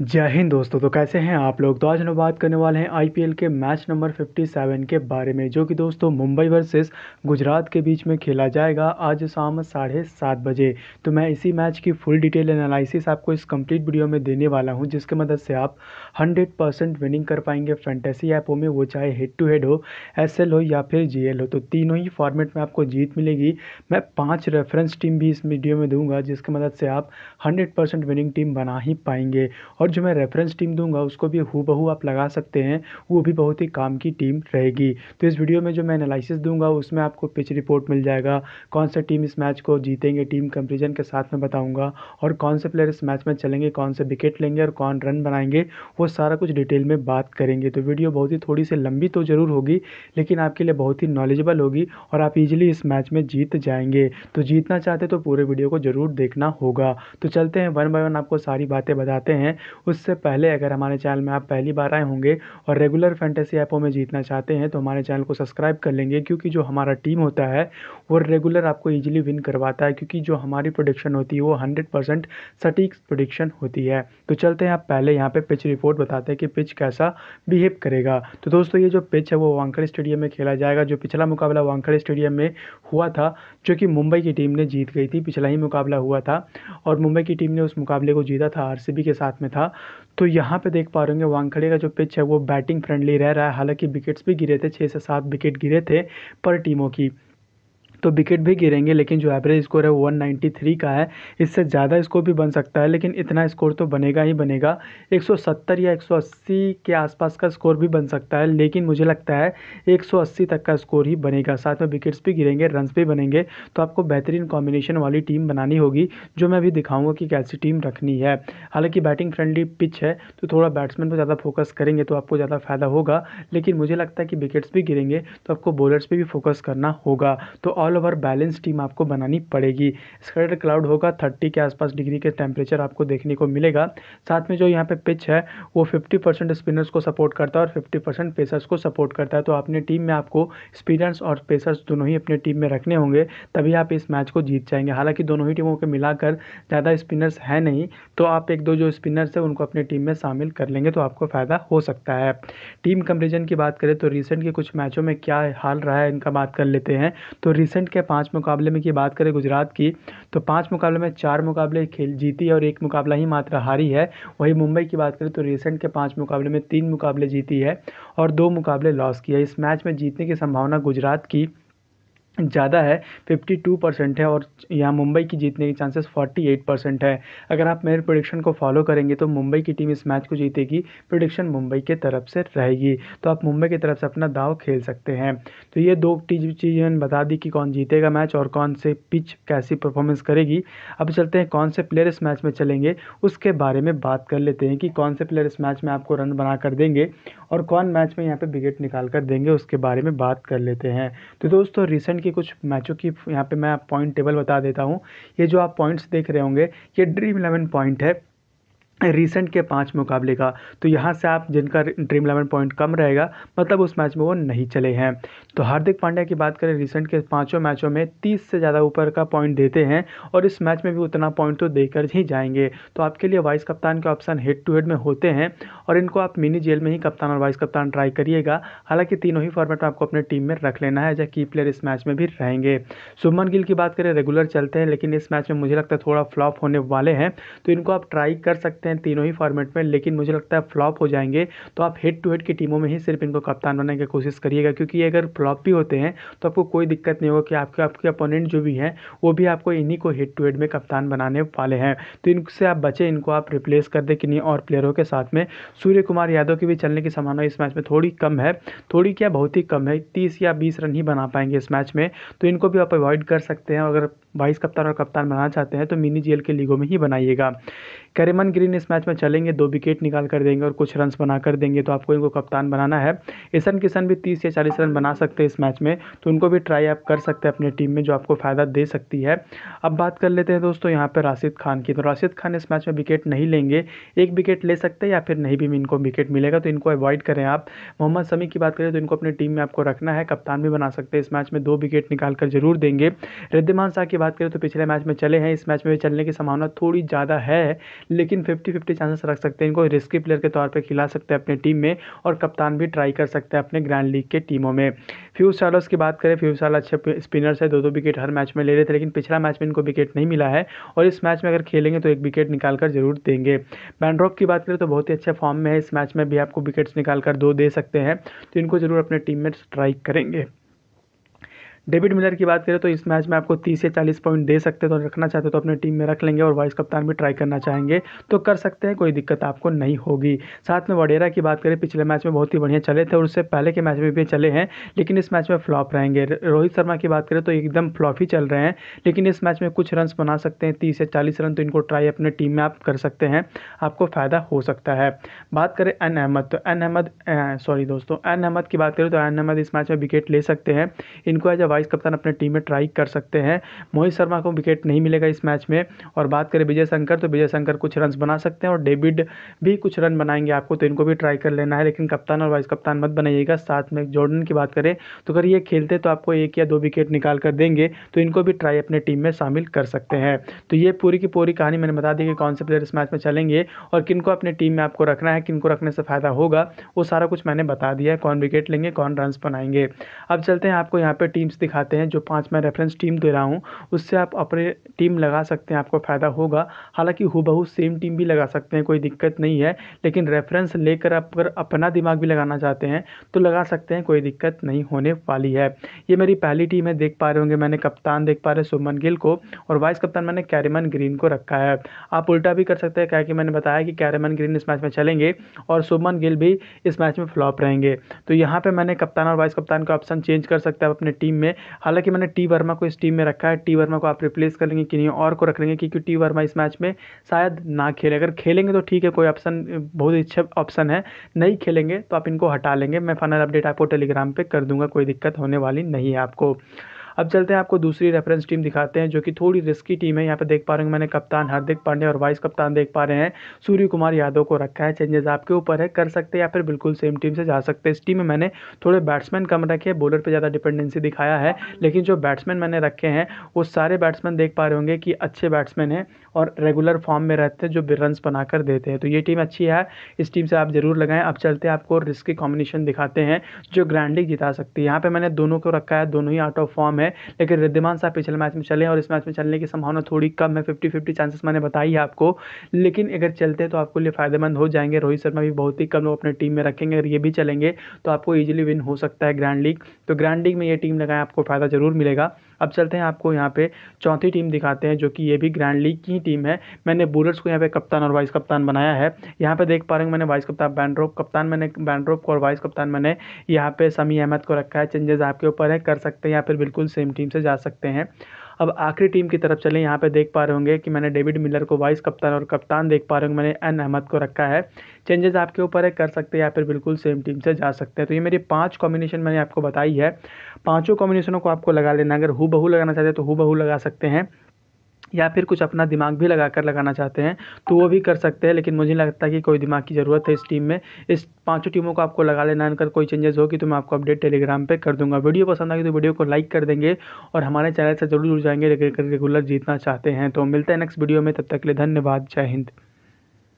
जय हिंद दोस्तों तो कैसे हैं आप लोग तो आज हम बात करने वाले हैं आईपीएल के मैच नंबर 57 के बारे में जो कि दोस्तों मुंबई वर्सेस गुजरात के बीच में खेला जाएगा आज शाम साढ़े सात बजे तो मैं इसी मैच की फुल डिटेल एनालिसिस आपको इस कंप्लीट वीडियो में देने वाला हूं जिसके मदद से आप हंड्रेड परसेंट विनिंग कर पाएंगे फैंटेसी ऐपों में वो चाहे हेड टू हेड हो एस हो या फिर जी हो तो तीनों ही फॉर्मेट में आपको जीत मिलेगी मैं पाँच रेफरेंस टीम भी इस वीडियो में दूँगा जिसकी मदद से आप हंड्रेड विनिंग टीम बना ही पाएंगे और और जो मैं रेफरेंस टीम दूंगा उसको भी हु बहू आप लगा सकते हैं वो भी बहुत ही काम की टीम रहेगी तो इस वीडियो में जो मैं एनालिसिस दूंगा उसमें आपको पिच रिपोर्ट मिल जाएगा कौन सा टीम इस मैच को जीतेंगे टीम कंपेरिजन के साथ में बताऊँगा और कौन से प्लेयर इस मैच में चलेंगे कौन से विकेट लेंगे और कौन रन बनाएंगे वो सारा कुछ डिटेल में बात करेंगे तो वीडियो बहुत ही थोड़ी सी लंबी तो ज़रूर होगी लेकिन आपके लिए बहुत ही नॉलेजेबल होगी और आप इजीली इस मैच में जीत जाएंगे तो जीतना चाहते तो पूरे वीडियो को ज़रूर देखना होगा तो चलते हैं वन बाय वन आपको सारी बातें बताते हैं उससे पहले अगर हमारे चैनल में आप पहली बार आए होंगे और रेगुलर फैंटेसी ऐपों में जीतना चाहते हैं तो हमारे चैनल को सब्सक्राइब कर लेंगे क्योंकि जो हमारा टीम होता है वो रेगुलर आपको ईजिली विन करवाता है क्योंकि जो हमारी प्रोडिक्शन होती है वो हंड्रेड परसेंट सटीक प्रोडिक्शन होती है तो चलते हैं आप पहले यहाँ पर पिच रिपोर्ट बताते हैं कि पिच कैसा बिहेव करेगा तो दोस्तों ये जो पिच है वो वांखड़ स्टेडियम में खेला जाएगा जो पिछला मुकाबला वांखड़ स्टेडियम में हुआ था जो कि मुंबई की टीम ने जीत गई थी पिछला ही मुकाबला हुआ था और मुंबई की टीम ने उस मुकाबले को जीता था आरसीबी के साथ में था था तो यहाँ पे देख पा रहे होंगे वांगखड़े का जो पिच है वो बैटिंग फ्रेंडली रह रहा है हालांकि विकेट्स भी गिरे थे छः से सात विकेट गिरे थे पर टीमों की तो विकेट भी गिरेंगे लेकिन जो एवरेज स्कोर है वो 193 का है इससे ज़्यादा स्कोर भी बन सकता है लेकिन इतना स्कोर तो बनेगा ही बनेगा 170 या 180 के आसपास का स्कोर भी बन सकता है लेकिन मुझे लगता है 180 तक का स्कोर ही बनेगा साथ में विकेट्स भी गिरेंगे रन्स भी बनेंगे तो आपको बेहतरीन कॉम्बिनेशन वाली टीम बनानी होगी जो मैं अभी दिखाऊँगा कि कैसी टीम रखनी है हालाँकि बैटिंग फ्रेंडली पिच है तो थोड़ा बैट्समैन पर ज़्यादा फोकस करेंगे तो आपको ज़्यादा फ़ायदा होगा लेकिन मुझे लगता है कि विकेट्स भी गिरेंगे तो आपको बॉलर्स पर भी फोकस करना होगा तो ऑल ओवर बैलेंस टीम आपको बनानी पड़ेगी स्कैटर क्लाउड होगा थर्टी के आसपास डिग्री के टेम्परेचर आपको देखने को मिलेगा साथ में जो यहाँ पे पिच है वो फिफ्टी परसेंट स्पिनर्स को सपोर्ट करता है और फिफ्टी परसेंट पेसर्स को सपोर्ट करता है तो अपने टीम में आपको स्पिनर्स और पेसर्स दोनों ही अपने टीम में रखने होंगे तभी आप इस मैच को जीत जाएंगे हालांकि दोनों ही टीमों के मिलाकर ज़्यादा स्पिनर्स हैं नहीं तो आप एक दो जो स्पिनर्स हैं उनको अपनी टीम में शामिल कर लेंगे तो आपको फ़ायदा हो सकता है टीम कंपेरिजन की बात करें तो रिसेंट के कुछ मैचों में क्या हाल रहा है इनका बात कर लेते हैं तो रिसेंट रिसेंट के पाँच मुकाबले में की बात करें गुजरात की तो पाँच मुकाबले में चार मुकाबले खेल जीती है और एक मुकाबला ही मात्र हारी है वहीं मुंबई की बात करें तो रिसेंट के पाँच मुकाबले में तीन मुकाबले जीती है और दो मुकाबले लॉस किया इस मैच में जीतने की संभावना गुजरात की ज़्यादा है फिफ्टी टू परसेंट है और यहाँ मुंबई की जीतने के चांसेस फोर्टी एट परसेंट है अगर आप मेरे प्रोडिक्शन को फॉलो करेंगे तो मुंबई की टीम इस मैच को जीतेगी प्रोडिक्शन मुंबई के तरफ से रहेगी तो आप मुंबई की तरफ से अपना दाव खेल सकते हैं तो ये दो चीज़ें बता दी कि कौन जीतेगा मैच और कौन से पिच कैसी परफॉर्मेंस करेगी अब चलते हैं कौन से प्लेयर इस मैच में चलेंगे उसके बारे में बात कर लेते हैं कि कौन से प्लेयर इस मैच में आपको रन बना कर देंगे और कौन मैच में यहाँ पे विकेट निकाल कर देंगे उसके बारे में बात कर लेते हैं तो दोस्तों रिसेंट के कुछ मैचों की यहाँ पे मैं पॉइंट टेबल बता देता हूँ ये जो आप पॉइंट्स देख रहे होंगे ये ड्रीम इलेवन पॉइंट है रिसेंट के पाँच मुकाबले का तो यहाँ से आप जिनका ड्रीम इलेवन पॉइंट कम रहेगा मतलब उस मैच में वो नहीं चले हैं तो हार्दिक पांड्या की बात करें रिसेंट के पांचों मैचों में तीस से ज़्यादा ऊपर का पॉइंट देते हैं और इस मैच में भी उतना पॉइंट तो देकर ही जाएंगे तो आपके लिए वाइस कप्तान के ऑप्शन हेड टू हेड में होते हैं और इनको आप मिनी जेल में ही कप्तान और वाइस कप्तान ट्राई करिएगा हालाँकि तीनों ही फॉर्मेट में आपको अपने टीम में रख लेना है जहाँ की प्लेयर इस मैच में भी रहेंगे सुमन गिल की बात करें रेगुलर चलते हैं लेकिन इस मैच में मुझे लगता है थोड़ा फ्लॉप होने वाले हैं तो इनको आप ट्राई कर सकते सकते हैं तीनों ही फॉर्मेट में लेकिन मुझे लगता है फ्लॉप हो जाएंगे तो आप हेड टू हेड की टीमों में ही सिर्फ इनको कप्तान बनाने की कोशिश करिएगा क्योंकि अगर फ्लॉप भी होते हैं तो आपको कोई दिक्कत नहीं होगा कि आपके आपके अपोनेंट जो भी हैं वो भी आपको इन्हीं को हेड टू हेड में कप्तान बनाने वाले हैं तो इनसे आप बचे इनको आप रिप्लेस कर दें किन्हीं और प्लेयरों के साथ में सूर्य कुमार यादव की भी चलने की संभावना इस मैच में थोड़ी कम है थोड़ी क्या बहुत ही कम है तीस या बीस रन ही बना पाएंगे इस मैच में तो इनको भी आप अवॉइड कर सकते हैं अगर वाइस कप्तान और कप्तान बनाना चाहते हैं तो मिनी जीएल के लीगों में ही बनाइएगा करेमन ग्रीन इस मैच में चलेंगे दो विकेट निकाल कर देंगे और कुछ रन बना कर देंगे तो आपको इनको कप्तान बनाना है ईशन किशन भी तीस या चालीस रन बना सकते हैं इस मैच में तो उनको भी ट्राई आप कर सकते हैं अपनी टीम में जो आपको फ़ायदा दे सकती है अब बात कर लेते हैं दोस्तों यहाँ पर राशिद खान की तो राशिद खान इस मैच में विकेट नहीं लेंगे एक विकेट ले सकते हैं या फिर नहीं भी इनको विकेट मिलेगा तो इनको अवॉइड करें आप मोहम्मद समी की बात करें तो इनको अपनी टीम में आपको रखना है कप्तान भी बना सकते हैं इस मैच में दो विकेट निकाल कर जरूर देंगे रिद्धिमान शाह की बात करें तो पिछले मैच में चले हैं इस मैच में भी चलने की संभावना थोड़ी ज़्यादा है लेकिन फिफ्टी फिफ्टी चांसेस रख सकते हैं इनको रिस्की प्लेयर के तौर पर खिला सकते हैं अपनी टीम में और कप्तान भी ट्राई कर सकते हैं अपने ग्रैंड लीग के टीमों में फ्यू सालोस की बात करें फ्यू साल अच्छे स्पिनर्स है दो दो विकेट हर मैच में ले रहे थे लेकिन पिछला मैच में इनको विकेट नहीं मिला है और इस मैच में अगर खेलेंगे तो एक विकेट निकाल कर जरूर देंगे बैंड्रॉप की बात करें तो बहुत ही अच्छे फॉर्म में है इस मैच में भी आपको विकेट्स निकाल कर दो दे सकते हैं तो इनको जरूर अपने टीम में ट्राई करेंगे डेविड मिलर की बात करें तो इस मैच में आपको 30 से 40 पॉइंट दे सकते हैं तो रखना चाहते तो अपने टीम में रख लेंगे और वाइस कप्तान भी ट्राई करना चाहेंगे तो कर सकते हैं कोई दिक्कत आपको नहीं होगी साथ में वडेरा की बात करें पिछले मैच में बहुत ही बढ़िया चले थे और उससे पहले के मैच में भी चले हैं लेकिन इस मैच में फ्लॉप रहेंगे रोहित शर्मा की बात करें तो एकदम फ्लॉप ही चल रहे हैं लेकिन इस मैच में कुछ रन बना सकते हैं तीस से चालीस रन तो इनको ट्राई अपने टीम में आप कर सकते हैं आपको फ़ायदा हो सकता है बात करें एन अहमद तो एन अहमद सॉरी दोस्तों एन अहमद की बात करें तो एन अहमद इस मैच में विकेट ले सकते हैं इनको एज अ वाइस कप्तान अपने टीम में ट्राई कर सकते हैं मोहित शर्मा को विकेट नहीं मिलेगा इस मैच में और बात करें विजय शंकर तो विजय शंकर कुछ रन बना सकते हैं और डेविड भी कुछ रन बनाएंगे आपको तो इनको भी ट्राई कर लेना है लेकिन कप्तान और वाइस कप्तान मत बनाइएगा साथ में जॉर्डन की बात करें तो अगर ये खेलते तो आपको एक या दो विकेट निकाल कर देंगे तो इनको भी ट्राई अपने टीम में शामिल कर सकते हैं तो ये पूरी की पूरी कहानी मैंने बता दी कि कौन से प्लेयर इस मैच में चलेंगे और किनको अपने टीम में आपको रखना है किनको रखने से फ़ायदा होगा वो सारा कुछ मैंने बता दिया है कौन विकेट लेंगे कौन रन बनाएंगे अब चलते हैं आपको यहाँ पर टीम्स दिखाते हैं जो पाँच मैं रेफरेंस टीम दे रहा हूँ उससे आप अपने टीम लगा सकते हैं आपको फ़ायदा होगा हालांकि हूबहू सेम टीम भी लगा सकते हैं कोई दिक्कत नहीं है लेकिन रेफरेंस लेकर आप अगर अपना दिमाग भी लगाना चाहते हैं तो लगा सकते हैं कोई दिक्कत नहीं होने वाली है ये मेरी पहली टीम है देख पा रहे होंगे मैंने कप्तान देख पा रहे सुमन गिल को और वाइस कप्तान मैंने कैरेमन ग्रीन को रखा है आप उल्टा भी कर सकते हैं क्या कि मैंने बताया कि कैरेमन ग्रीन इस मैच में चलेंगे और सुमन गिल भी इस मैच में फ्लॉप रहेंगे तो यहाँ पर मैंने कप्तान और वाइस कप्तान का ऑप्शन चेंज कर सकते हैं अपने टीम में हालांकि मैंने टी वर्मा को इस टीम में रखा है टी वर्मा को आप रिप्लेस कर लेंगे किन्हीं और को रख लेंगे क्योंकि टी वर्मा इस मैच में शायद ना खेले अगर खेलेंगे तो ठीक है कोई ऑप्शन बहुत अच्छा ऑप्शन है नहीं खेलेंगे तो आप इनको हटा लेंगे मैं फाइनल अपडेट आपको टेलीग्राम पर कर दूंगा कोई दिक्कत होने वाली नहीं है आपको अब चलते हैं आपको दूसरी रेफरेंस टीम दिखाते हैं जो कि थोड़ी रिस्की टीम है यहाँ पर देख पा रहे हैं मैंने कप्तान हार्दिक पांडे और वाइस कप्तान देख पा रहे हैं सूर्य कुमार यादव को रखा है चेंजेस आपके ऊपर है कर सकते हैं या फिर बिल्कुल सेम टीम से जा सकते हैं इस टीम में मैंने थोड़े बैट्समैन कम रखे हैं बॉलर पर ज़्यादा डिपेंडेंसी दिखाया है लेकिन जो बैट्समैन मैंने रखे हैं वो सारे बैट्समैन देख पा रहे होंगे कि अच्छे बैट्समैन हैं और रेगुलर फॉर्म में रहते हैं जो रन बनाकर देते हैं तो ये टीम अच्छी है इस टीम से आप ज़रूर लगाएं अब चलते हैं आपको रिस्की कॉम्बिनेशन दिखाते हैं जो ग्रैंडिंग जिता सकती है यहाँ पर मैंने दोनों को रखा है दोनों ही आउट ऑफ फॉर्म है है लेकिन रिद्धिमान साहब पिछले मैच में चले और इस मैच में चलने की संभावना थोड़ी कम है फिफ्टी फिफ्टी चांसेस मैंने बताई है आपको लेकिन अगर चलते तो आपके लिए फ़ायदेमंद हो जाएंगे रोहित शर्मा भी बहुत ही कम लोग अपने टीम में रखेंगे अगर ये भी चलेंगे तो आपको ईजिली विन हो सकता है ग्रैंड लीग तो ग्रैंड लीग में ये टीम लगाएं आपको फ़ायदा ज़रूर मिलेगा अब चलते हैं आपको यहाँ पे चौथी टीम दिखाते हैं जो कि ये भी ग्रैंड लीग की टीम है मैंने बुलेट्स को यहाँ पे कप्तान और वाइस कप्तान बनाया है यहाँ पे देख पा रहे हैं मैंने वाइस कप्तान बैंड्रोप कप्तान मैंने बैंड्रोप को और वाइस कप्तान मैंने यहाँ पे समी अहमद को रखा है चेंजेस आपके ऊपर है कर सकते हैं या फिर बिल्कुल सेम टीम से जा सकते हैं अब आखिरी टीम की तरफ चलें यहाँ पे देख पा रहे होंगे कि मैंने डेविड मिलर को वाइस कप्तान और कप्तान देख पा रहे होंगे मैंने एन अहमद को रखा है चेंजेस आपके ऊपर है कर सकते हैं या फिर बिल्कुल सेम टीम से जा सकते हैं तो ये मेरी पाँच कॉम्बिनेशन मैंने आपको बताई है पाँचों कॉम्बिनेशनों को आपको लगा लेना अगर हु बहू लगाना चाहते हैं तो हु बहू लगा सकते हैं या फिर कुछ अपना दिमाग भी लगा कर लगाना चाहते हैं तो वो भी कर सकते हैं लेकिन मुझे नहीं लगता कि कोई दिमाग की ज़रूरत है इस टीम में इस पाँचों टीमों को आपको लगा लेना अगर कोई चेंजेस होगी तो मैं आपको अपडेट टेलीग्राम पे कर दूंगा वीडियो पसंद आएगी तो वीडियो को लाइक कर देंगे और हमारे चैनल से जरूर जुड़ जाएंगे रेगुलर जीतना चाहते हैं तो मिलते हैं नेक्स्ट वीडियो में तब तक के लिए धन्यवाद जय हिंद